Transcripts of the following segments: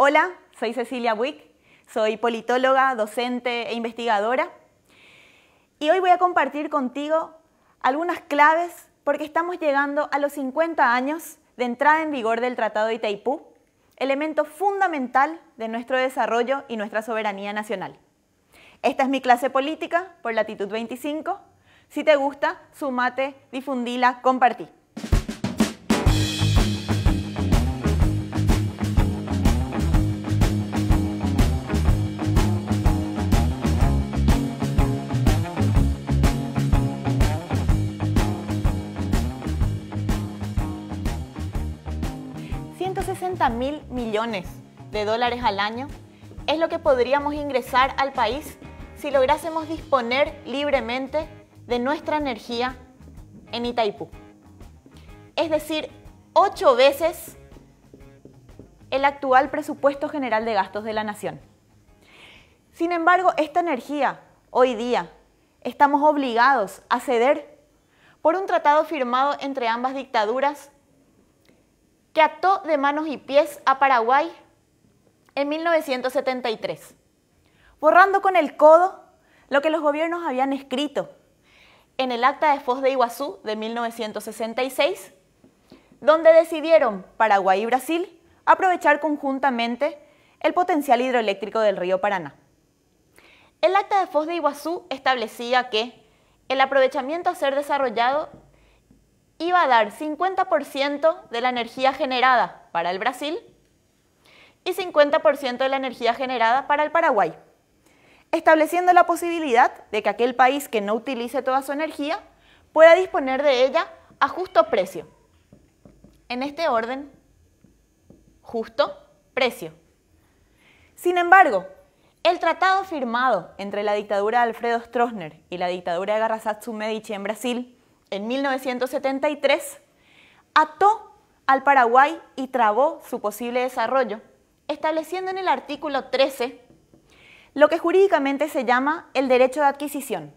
Hola, soy Cecilia Wick, soy politóloga, docente e investigadora y hoy voy a compartir contigo algunas claves porque estamos llegando a los 50 años de entrada en vigor del Tratado de Itaipú, elemento fundamental de nuestro desarrollo y nuestra soberanía nacional. Esta es mi clase política por Latitud 25. Si te gusta, sumate, difundila, compartí. mil millones de dólares al año es lo que podríamos ingresar al país si lográsemos disponer libremente de nuestra energía en Itaipú. Es decir, ocho veces el actual presupuesto general de gastos de la nación. Sin embargo, esta energía, hoy día, estamos obligados a ceder por un tratado firmado entre ambas dictaduras que de manos y pies a Paraguay en 1973, borrando con el codo lo que los gobiernos habían escrito en el Acta de Foz de Iguazú de 1966, donde decidieron Paraguay y Brasil aprovechar conjuntamente el potencial hidroeléctrico del río Paraná. El Acta de Foz de Iguazú establecía que el aprovechamiento a ser desarrollado iba a dar 50% de la energía generada para el Brasil y 50% de la energía generada para el Paraguay, estableciendo la posibilidad de que aquel país que no utilice toda su energía pueda disponer de ella a justo precio. En este orden, justo precio. Sin embargo, el tratado firmado entre la dictadura de Alfredo Stroessner y la dictadura de Garrastazu Medici en Brasil en 1973, ató al Paraguay y trabó su posible desarrollo, estableciendo en el artículo 13 lo que jurídicamente se llama el derecho de adquisición,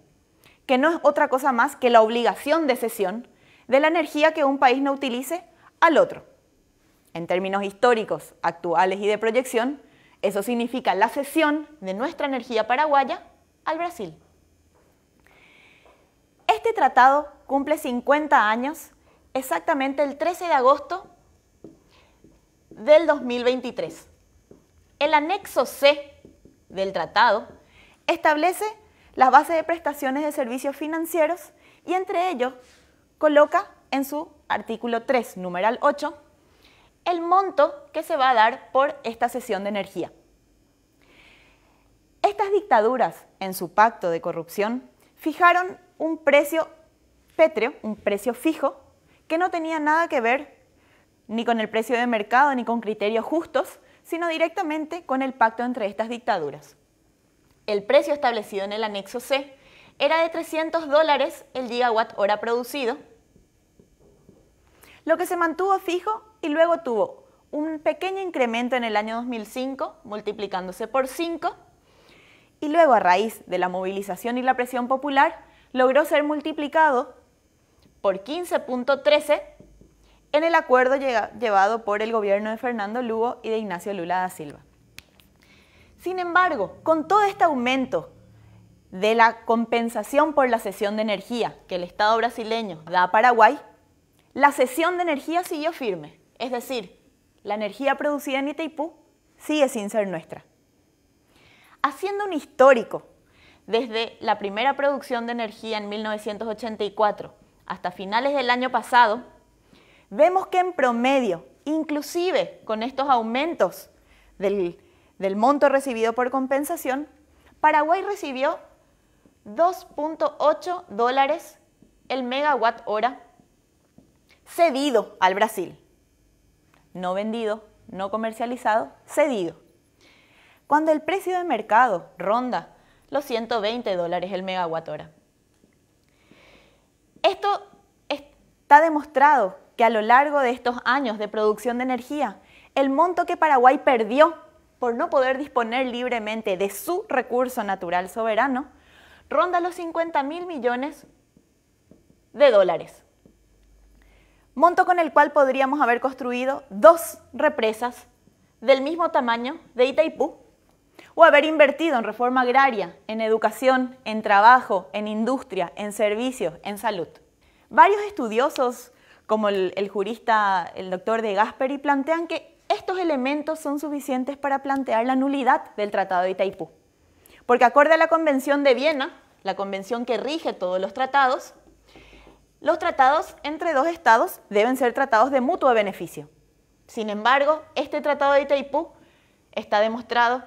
que no es otra cosa más que la obligación de cesión de la energía que un país no utilice al otro. En términos históricos, actuales y de proyección, eso significa la cesión de nuestra energía paraguaya al Brasil. Este tratado cumple 50 años, exactamente el 13 de agosto del 2023. El anexo C del tratado establece las bases de prestaciones de servicios financieros y entre ellos coloca en su artículo 3, numeral 8, el monto que se va a dar por esta sesión de energía. Estas dictaduras en su pacto de corrupción fijaron un precio pétreo, un precio fijo, que no tenía nada que ver ni con el precio de mercado ni con criterios justos, sino directamente con el pacto entre estas dictaduras. El precio establecido en el anexo C era de 300 dólares el gigawatt hora producido, lo que se mantuvo fijo y luego tuvo un pequeño incremento en el año 2005, multiplicándose por 5, y luego a raíz de la movilización y la presión popular logró ser multiplicado por 15.13 en el acuerdo llevado por el gobierno de Fernando Lugo y de Ignacio Lula da Silva. Sin embargo, con todo este aumento de la compensación por la cesión de energía que el Estado brasileño da a Paraguay, la cesión de energía siguió firme, es decir, la energía producida en Itaipú sigue sin ser nuestra haciendo un histórico. Desde la primera producción de energía en 1984 hasta finales del año pasado, vemos que en promedio, inclusive con estos aumentos del, monto recibido por compensación, Paraguay recibió 2.8 dólares el megawatt hora cedido al Brasil. No vendido, no comercializado, cedido cuando el precio de mercado ronda los 120 dólares el megawatt hora. Esto está demostrado que a lo largo de estos años de producción de energía, el monto que Paraguay perdió por no poder disponer libremente de su recurso natural soberano, ronda los 50 mil millones de dólares. Monto con el cual podríamos haber construido dos represas del mismo tamaño de Itaipú o haber invertido en reforma agraria, en educación, en trabajo, en industria, en servicios, en salud. Varios estudiosos, como el, jurista, el doctor de Gasperi, plantean que estos elementos son suficientes para plantear la nulidad del Tratado de Itaipú. Porque acorde a la Convención de Viena, la convención que rige todos los tratados, los tratados entre dos estados deben ser tratados de mutuo beneficio. Sin embargo, este tratado de Itaipú está demostrado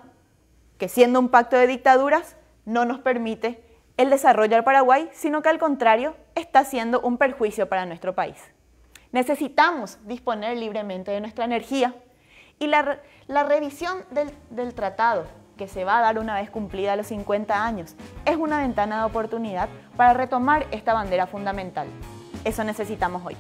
que siendo un pacto de dictaduras no nos permite el desarrollo al Paraguay, sino que al contrario está siendo un perjuicio para nuestro país. Necesitamos disponer libremente de nuestra energía y la, revisión del, del tratado que se va a dar una vez cumplida los 50 años es una ventana de oportunidad para retomar esta bandera fundamental. Eso necesitamos hoy.